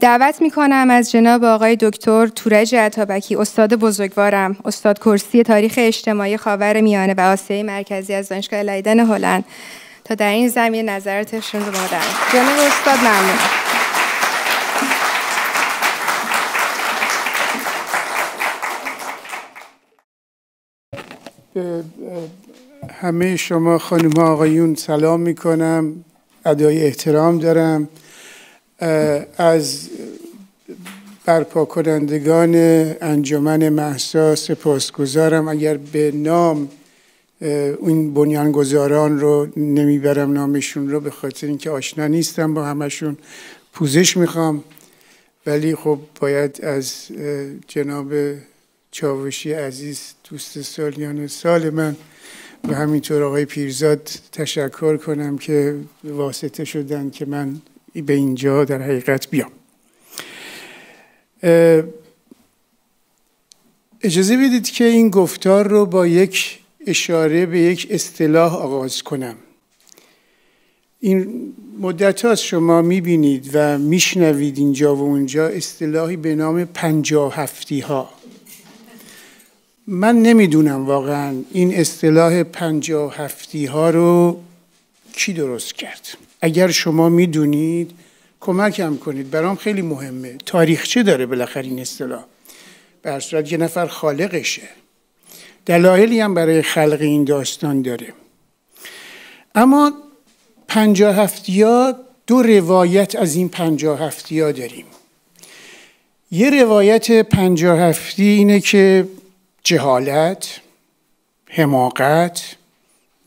دعوت می از جناب آقای دکتر تورج عطابکی استاد بزرگوارم استاد کرسی تاریخ اجتماعی خاور میانه و آسیای مرکزی از دانشگاه لیدن هلند تا در این زمین نظراتشون رو جناب استاد ممنونم همه شما خانم آقایون سلام می کنم ادای احترام دارم از برپا کنندگان انجمن محسا گذارم اگر به نام این بنیانگذاران رو نمیبرم نامشون رو به خاطر اینکه آشنا نیستم با همشون پوزش میخوام ولی خب باید از جناب چاوشی عزیز دوست سالیان سال من و همینطور آقای پیرزاد تشکر کنم که واسطه شدن که من به اینجا در حقیقت بیام اجازه بدید که این گفتار رو با یک اشاره به یک اصطلاح آغاز کنم این مدت از شما میبینید و میشنوید اینجا و اونجا اصطلاحی به نام پنجاه هفتی ها من نمیدونم واقعا این اصطلاح پنجاه هفتی ها رو کی درست کرد اگر شما میدونید کمکم کنید برام خیلی مهمه تاریخچه داره بالاخره این اصطلاح به صورت یه نفر خالقشه دلایلی هم برای خلق این داستان داره اما پنجاه هفتیا دو روایت از این پنجاه هفتیا داریم یه روایت پنجاه هفتی اینه که جهالت، حماقت،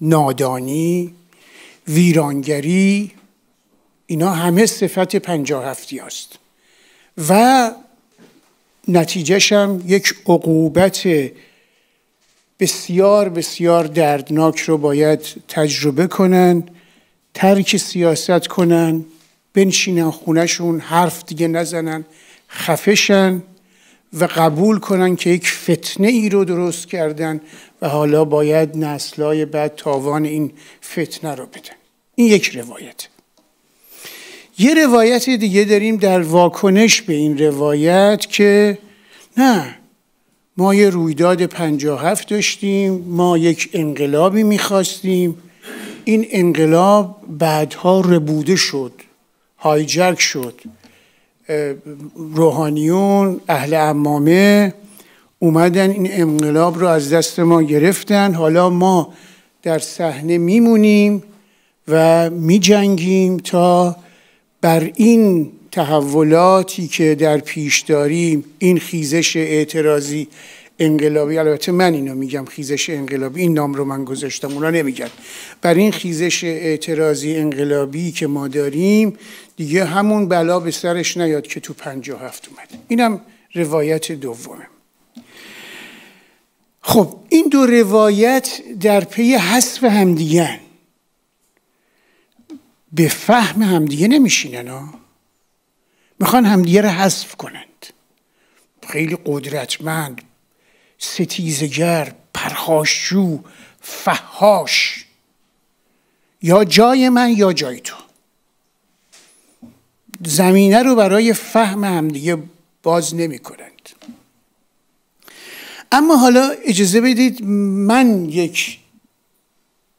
نادانی، ویرانگری اینا همه صفت پنجاه هفتی است و نتیجهش هم یک عقوبت بسیار بسیار دردناک رو باید تجربه کنن ترک سیاست کنن بنشینن خونشون حرف دیگه نزنن خفشن و قبول کنن که یک فتنه ای رو درست کردن و حالا باید نسلای بعد تاوان این فتنه رو بدن یک روایت یه روایت دیگه داریم در واکنش به این روایت که نه ما یه رویداد هفت داشتیم ما یک انقلابی میخواستیم این انقلاب بعدها ربوده شد هایجک شد روحانیون اهل امامه اومدن این انقلاب رو از دست ما گرفتن حالا ما در صحنه میمونیم و می جنگیم تا بر این تحولاتی که در پیش داریم این خیزش اعتراضی انقلابی البته من اینو میگم خیزش انقلابی این نام رو من گذاشتم اونا نمیگن بر این خیزش اعتراضی انقلابی که ما داریم دیگه همون بلا به سرش نیاد که تو پنج و هفت اومد اینم روایت دومه خب این دو روایت در پی حذف همدیگه به فهم همدیگه نمیشینن ها میخوان همدیگه رو حذف کنند خیلی قدرتمند ستیزگر پرخاشجو فهاش یا جای من یا جای تو زمینه رو برای فهم همدیگه باز نمی کنند اما حالا اجازه بدید من یک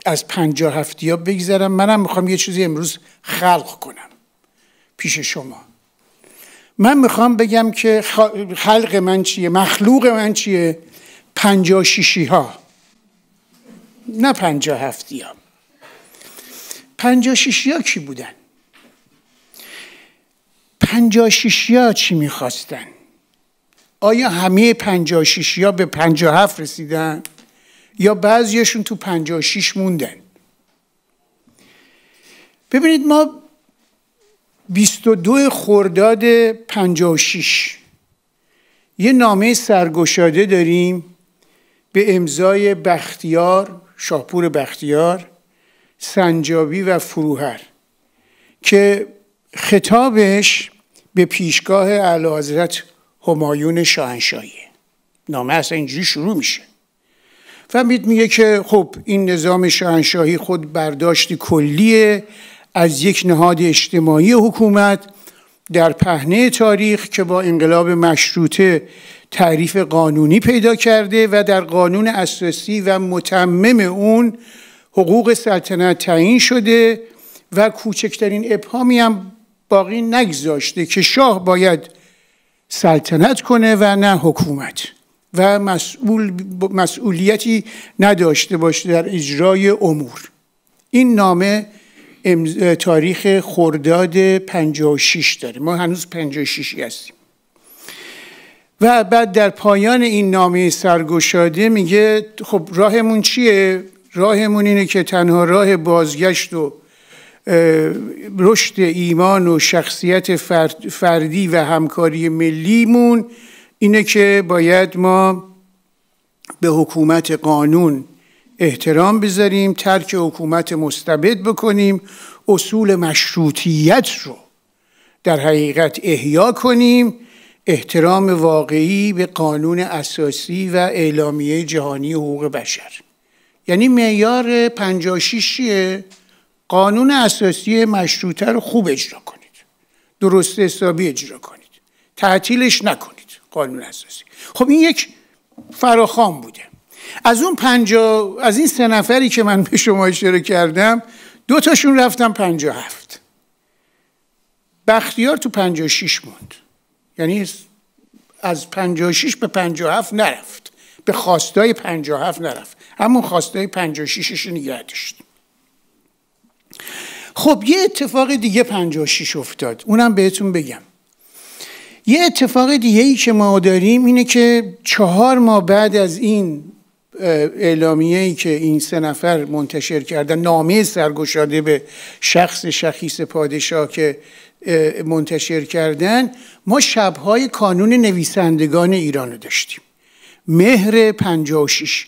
از پنجاه هفتی ها بگذرم منم میخوام یه چیزی امروز خلق کنم پیش شما من میخوام بگم که خلق من چیه مخلوق من چیه پنجا شیشی ها نه پنجا هفتی ها پنجا شیشی ها کی بودن پنجا شیشی ها چی میخواستن آیا همه پنجا شیشی ها به پنجا هفت رسیدن یا بعضیشون تو 56 موندن ببینید ما 22 خرداد 56 یه نامه سرگشاده داریم به امضای بختیار شاپور بختیار سنجابی و فروهر که خطابش به پیشگاه اعلی حضرت همایون شاهنشاهی نامه اصلا اینجوری شروع میشه فهمید میگه که خب این نظام شاهنشاهی خود برداشت کلیه از یک نهاد اجتماعی حکومت در پهنه تاریخ که با انقلاب مشروطه تعریف قانونی پیدا کرده و در قانون اساسی و متمم اون حقوق سلطنت تعیین شده و کوچکترین ابهامی هم باقی نگذاشته که شاه باید سلطنت کنه و نه حکومت و مسئول مسئولیتی نداشته باشه در اجرای امور این نامه تاریخ خرداد 56 داره ما هنوز 56 هستیم و بعد در پایان این نامه سرگشاده میگه خب راهمون چیه راهمون اینه که تنها راه بازگشت و رشد ایمان و شخصیت فردی و همکاری ملیمون اینه که باید ما به حکومت قانون احترام بذاریم ترک حکومت مستبد بکنیم اصول مشروطیت رو در حقیقت احیا کنیم احترام واقعی به قانون اساسی و اعلامیه جهانی حقوق بشر یعنی معیار 56 چیه قانون اساسی مشروطه رو خوب اجرا کنید درست حسابی اجرا کنید تعطیلش نکنید قانون اساسی خب این یک فراخان بوده از اون پنجا از این سه نفری که من به شما اشاره کردم دو تاشون رفتم پنجا هفت بختیار تو پنجا شیش موند یعنی از پنجا شیش به پنجا هفت نرفت به خواستای پنجا هفت نرفت همون خواستای پنجا شیشش نگه داشت خب یه اتفاق دیگه 56 افتاد اونم بهتون بگم یه اتفاق دیگه ای که ما داریم اینه که چهار ماه بعد از این اعلامیه ای که این سه نفر منتشر کردن نامه سرگشاده به شخص شخیص پادشاه که منتشر کردن ما شبهای کانون نویسندگان ایران رو داشتیم مهر 56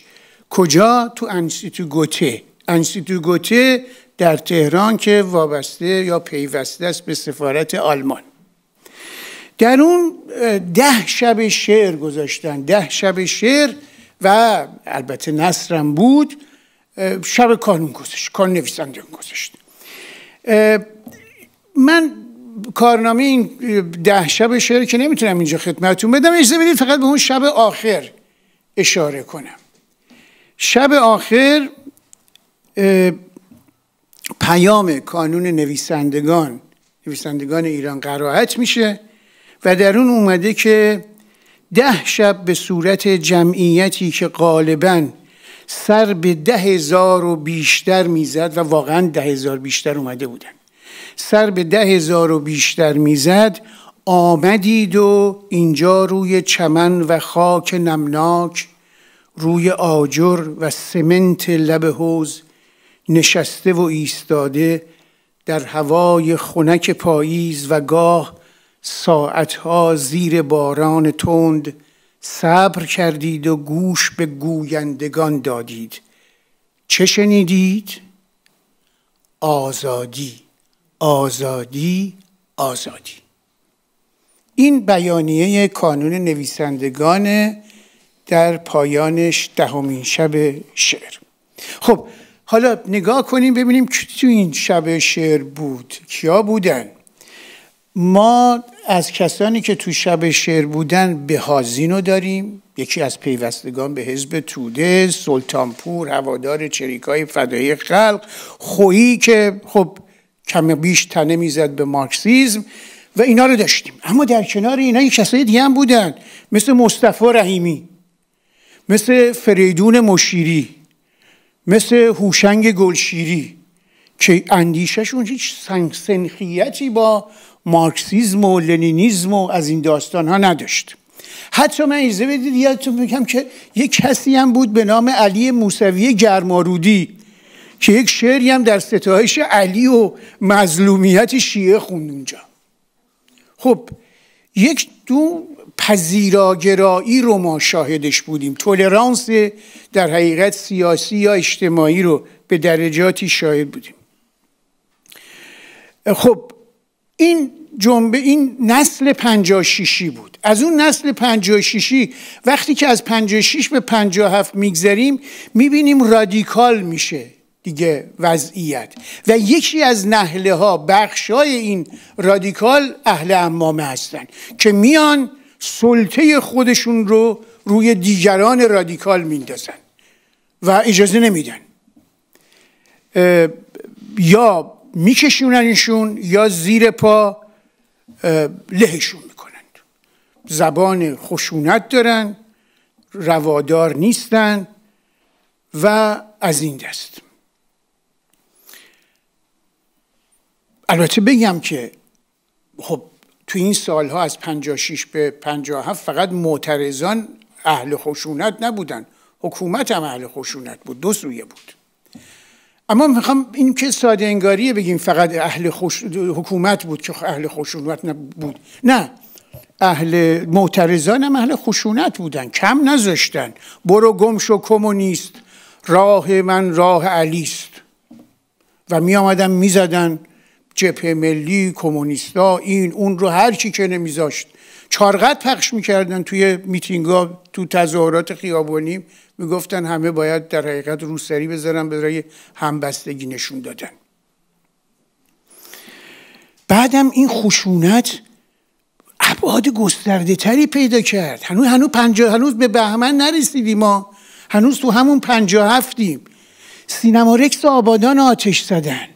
کجا تو انستیتو گوته انستیتو گوته در تهران که وابسته یا پیوسته است به سفارت آلمان در اون ده شب شعر گذاشتن ده شب شعر و البته نصرم بود شب کانون گذاشت کانون نویسندگان گذاشت من کارنامه این ده شب شعر که نمیتونم اینجا خدمتون بدم اجازه بدید فقط به اون شب آخر اشاره کنم شب آخر پیام کانون نویسندگان نویسندگان ایران قرائت میشه و در اون اومده که ده شب به صورت جمعیتی که غالبا سر به ده هزار و بیشتر میزد و واقعا ده هزار بیشتر اومده بودن سر به ده هزار و بیشتر میزد آمدید و اینجا روی چمن و خاک نمناک روی آجر و سمنت لب حوز نشسته و ایستاده در هوای خنک پاییز و گاه ساعتها زیر باران تند صبر کردید و گوش به گویندگان دادید چه شنیدید؟ آزادی آزادی آزادی این بیانیه کانون نویسندگان در پایانش دهمین شب شعر خب حالا نگاه کنیم ببینیم که تو این شب شعر بود کیا بودن ما از کسانی که تو شب شعر بودن به هازینو داریم یکی از پیوستگان به حزب توده سلطانپور هوادار چریکای فدای خلق خویی که خب کم بیش تنه میزد به مارکسیزم و اینا رو داشتیم اما در کنار اینا یک کسای دیگه هم بودن مثل مصطفی رحیمی مثل فریدون مشیری مثل هوشنگ گلشیری که اندیشهشون هیچ سنخیتی با مارکسیزم و لنینیزم و از این داستان ها نداشت حتی من ایزه بدید یادتون بگم که یک کسی هم بود به نام علی موسوی گرمارودی که یک شعری هم در ستایش علی و مظلومیت شیعه خوند اونجا خب یک دو پذیراگرایی رو ما شاهدش بودیم تولرانس در حقیقت سیاسی یا اجتماعی رو به درجاتی شاهد بودیم خب این جنبه این نسل 56 بود از اون نسل 56 وقتی که از 56 به 57 میگذریم میبینیم رادیکال میشه دیگه وضعیت و یکی از نهله ها بخش های این رادیکال اهل امامه هستند که میان سلطه خودشون رو روی دیگران رادیکال میندازن و اجازه نمیدن یا میکشوننشون یا زیر پا لهشون میکنند زبان خشونت دارن روادار نیستن و از این دست البته بگم که خب تو این سالها از 56 به 57 فقط معترضان اهل خشونت نبودن حکومت هم اهل خشونت بود دو سویه بود اما میخوام این که ساده انگاریه بگیم فقط اهل خوش... حکومت بود که اهل خشونت نبود نه اهل معترضان هم اهل خشونت بودن کم نذاشتن برو گمش و کمونیست راه من راه علیست و می آمدن می جبهه ملی کمونیستا این اون رو هر چی که نمیذاشت چارقد پخش میکردن توی ها تو تظاهرات خیابانی میگفتن همه باید در حقیقت روسری بذارن برای همبستگی نشون دادن بعدم این خشونت ابعاد گسترده تری پیدا کرد هنوز هنوز پنجا هنوز به بهمن نرسیدیم ما هنوز تو همون پنجا هفتیم سینما رکس آبادان آتش زدن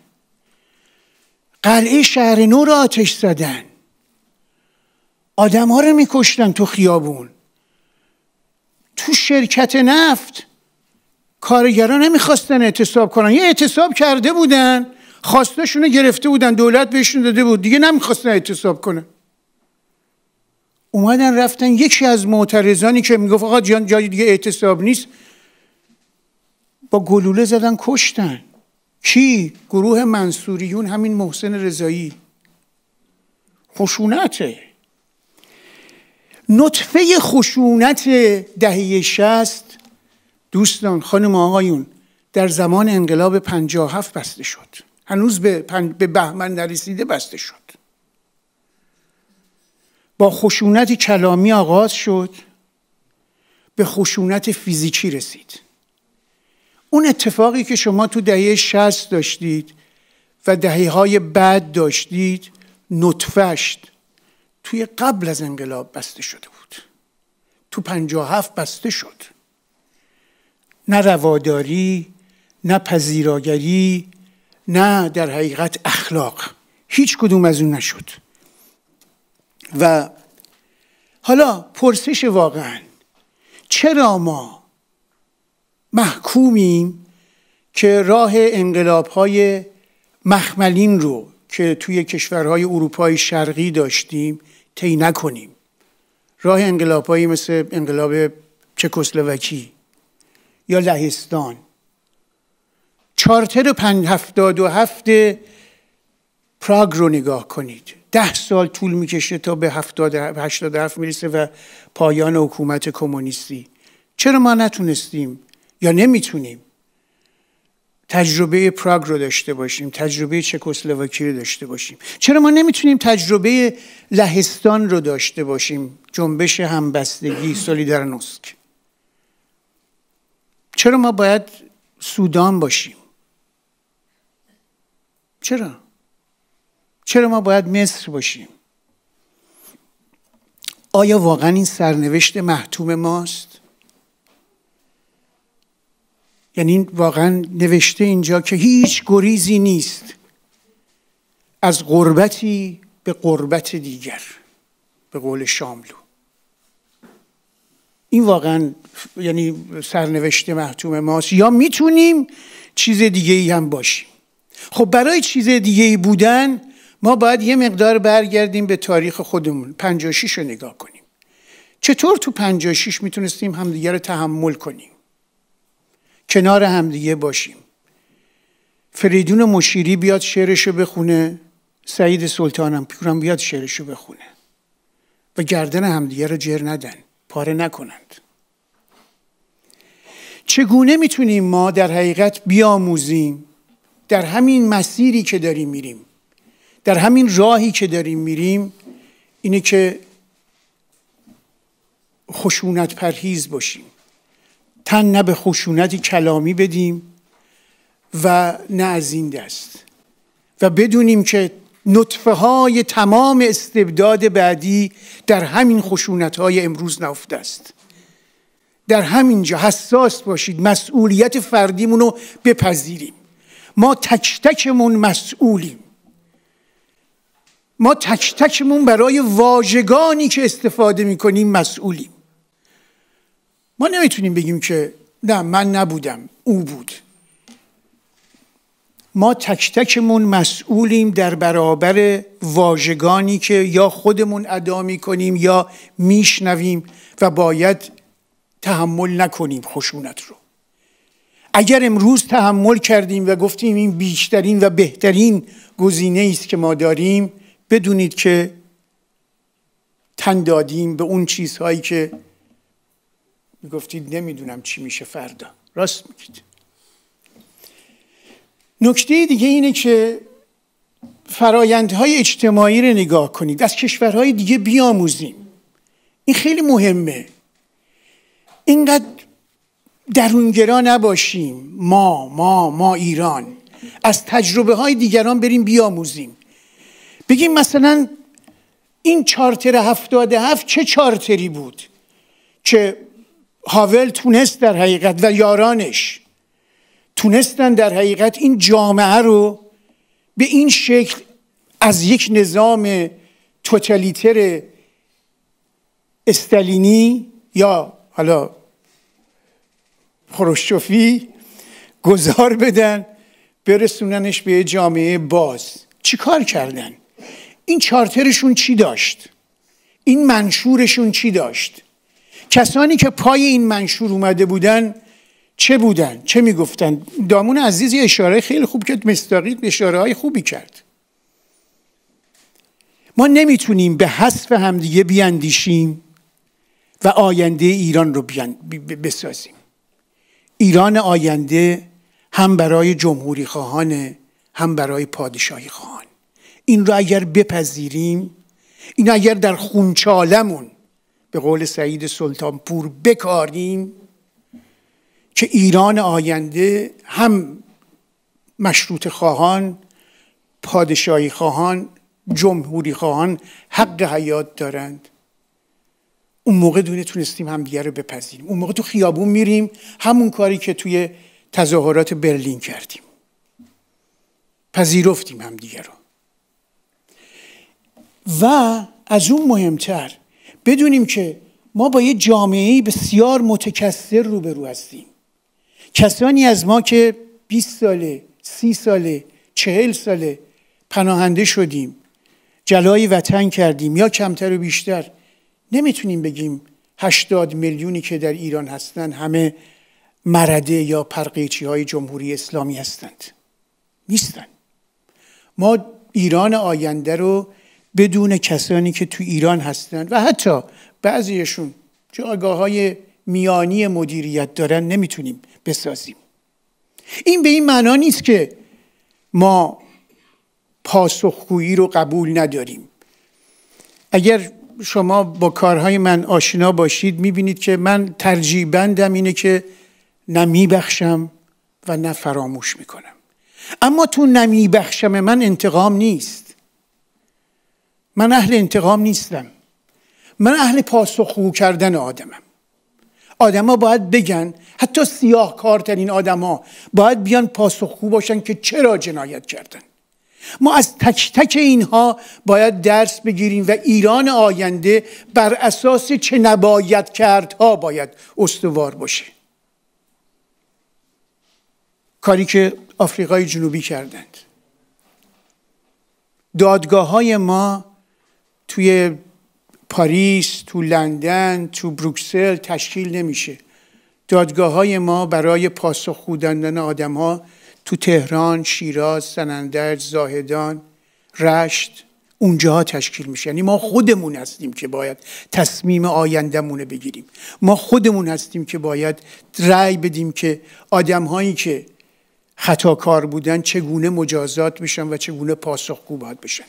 قلعه شهر نور آتش زدن آدم ها رو میکشتن تو خیابون تو شرکت نفت کارگران نمیخواستن اعتصاب کنن یه اعتصاب کرده بودن خواستشون گرفته بودن دولت بهشون داده بود دیگه نمیخواستن اعتصاب کنن اومدن رفتن یکی از معترضانی که میگفت آقا جان جای دیگه اعتصاب نیست با گلوله زدن کشتن کی گروه منصوریون همین محسن رضایی خشونته نطفه خشونت دهه شست دوستان خانم آقایون در زمان انقلاب هفت بسته شد هنوز به, پن... به بهمن نرسیده بسته شد با خشونت کلامی آغاز شد به خشونت فیزیکی رسید اون اتفاقی که شما تو دهه شست داشتید و دهه های بعد داشتید نطفشت توی قبل از انقلاب بسته شده بود تو پنجا هفت بسته شد نه رواداری نه پذیراگری نه در حقیقت اخلاق هیچ کدوم از اون نشد و حالا پرسش واقعا چرا ما محکومیم که راه انقلاب های مخملین رو که توی کشورهای اروپای شرقی داشتیم طی نکنیم راه انقلابهایی مثل انقلاب چکسلواکی یا لهستان چارتر پنج هفتاد و هفت پراگ رو نگاه کنید ده سال طول میکشه تا به هفتاد هشتاد هفت میرسه و پایان حکومت کمونیستی چرا ما نتونستیم یا نمیتونیم تجربه پراگ رو داشته باشیم تجربه چکسلواکی رو داشته باشیم چرا ما نمیتونیم تجربه لهستان رو داشته باشیم جنبش همبستگی سولیدارنوسک چرا ما باید سودان باشیم چرا چرا ما باید مصر باشیم آیا واقعا این سرنوشت محتوم ماست یعنی واقعا نوشته اینجا که هیچ گریزی نیست از قربتی به قربت دیگر به قول شاملو این واقعا یعنی سرنوشت محتوم ماست یا میتونیم چیز دیگه ای هم باشیم خب برای چیز دیگه ای بودن ما باید یه مقدار برگردیم به تاریخ خودمون پنجاشیش رو نگاه کنیم چطور تو پنجاشیش میتونستیم همدیگه رو تحمل کنیم کنار همدیگه باشیم فریدون مشیری بیاد شعرشو بخونه سعید سلطانم پیرم بیاد شعرشو بخونه و گردن همدیگه رو جر ندن پاره نکنند چگونه میتونیم ما در حقیقت بیاموزیم در همین مسیری که داریم میریم در همین راهی که داریم میریم اینه که خشونت پرهیز باشیم تن نه به خشونت کلامی بدیم و نه از این دست و بدونیم که نطفه های تمام استبداد بعدی در همین خشونت های امروز نفته است در همینجا حساس باشید مسئولیت فردیمون رو بپذیریم ما تک تکمون مسئولیم ما تک تکمون برای واژگانی که استفاده میکنیم مسئولیم ما نمیتونیم بگیم که نه من نبودم او بود ما تک تکمون مسئولیم در برابر واژگانی که یا خودمون ادا میکنیم یا میشنویم و باید تحمل نکنیم خشونت رو اگر امروز تحمل کردیم و گفتیم این بیشترین و بهترین گزینه است که ما داریم بدونید که تن دادیم به اون چیزهایی که میگفتید نمیدونم چی میشه فردا راست میگید نکته دیگه اینه که فرایندهای اجتماعی رو نگاه کنید از کشورهای دیگه بیاموزیم این خیلی مهمه اینقدر درونگرا نباشیم ما ما ما ایران از تجربه های دیگران بریم بیاموزیم بگیم مثلا این چارتر هفتاده هفت چه چارتری بود که هاول تونست در حقیقت و یارانش تونستن در حقیقت این جامعه رو به این شکل از یک نظام توتالیتر استالینی یا حالا خروشچوفی گذار بدن برسوننش به جامعه باز چی کار کردن؟ این چارترشون چی داشت؟ این منشورشون چی داشت؟ کسانی که پای این منشور اومده بودن چه بودن چه میگفتن دامون عزیز یه اشاره خیلی خوب کرد مستاقید اشاره های خوبی کرد ما نمیتونیم به حذف همدیگه بیاندیشیم و آینده ایران رو بسازیم ایران آینده هم برای جمهوری خواهانه هم برای پادشاهی خواهان این رو اگر بپذیریم این اگر در خونچالمون به قول سعید پور بکاریم که ایران آینده هم مشروط خواهان پادشاهی خواهان جمهوری خواهان حق حیات دارند اون موقع دونه تونستیم هم رو بپذیریم اون موقع تو خیابون میریم همون کاری که توی تظاهرات برلین کردیم پذیرفتیم هم دیگه رو و از اون مهمتر بدونیم که ما با یه جامعه بسیار متکثر روبرو هستیم کسانی از ما که 20 ساله، 30 ساله، 40 ساله پناهنده شدیم جلای وطن کردیم یا کمتر و بیشتر نمیتونیم بگیم 80 میلیونی که در ایران هستند همه مرده یا پرقیچی های جمهوری اسلامی هستند نیستن ما ایران آینده رو بدون کسانی که تو ایران هستند و حتی بعضیشون جایگاه های میانی مدیریت دارن نمیتونیم بسازیم این به این معنا نیست که ما پاسخگویی رو قبول نداریم اگر شما با کارهای من آشنا باشید میبینید که من ترجیبندم اینه که نمی بخشم و نه فراموش میکنم اما تو نمیبخشم من انتقام نیست من اهل انتقام نیستم من اهل پاسخگو کردن آدمم آدما باید بگن حتی سیاه کارترین آدما باید بیان پاسخگو باشن که چرا جنایت کردن ما از تک تک اینها باید درس بگیریم و ایران آینده بر اساس چه نباید کردها باید استوار باشه کاری که آفریقای جنوبی کردند دادگاه های ما توی پاریس تو لندن تو بروکسل تشکیل نمیشه دادگاه های ما برای پاسخ خودندن آدم ها تو تهران، شیراز، سنندج، زاهدان، رشت اونجاها تشکیل میشه یعنی ما خودمون هستیم که باید تصمیم آیندهمون بگیریم ما خودمون هستیم که باید رأی بدیم که آدم هایی که کار بودن چگونه مجازات بشن و چگونه پاسخگو باید بشن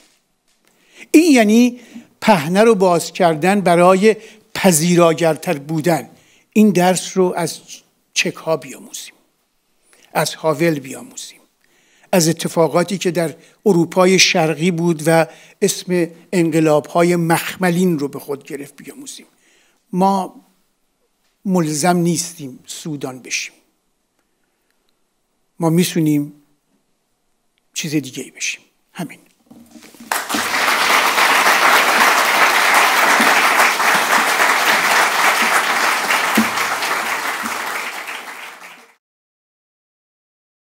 این یعنی پهنه رو باز کردن برای پذیراگرتر بودن این درس رو از چک ها بیاموزیم از هاول بیاموزیم از اتفاقاتی که در اروپای شرقی بود و اسم انقلاب های مخملین رو به خود گرفت بیاموزیم ما ملزم نیستیم سودان بشیم ما میسونیم چیز دیگه بشیم همین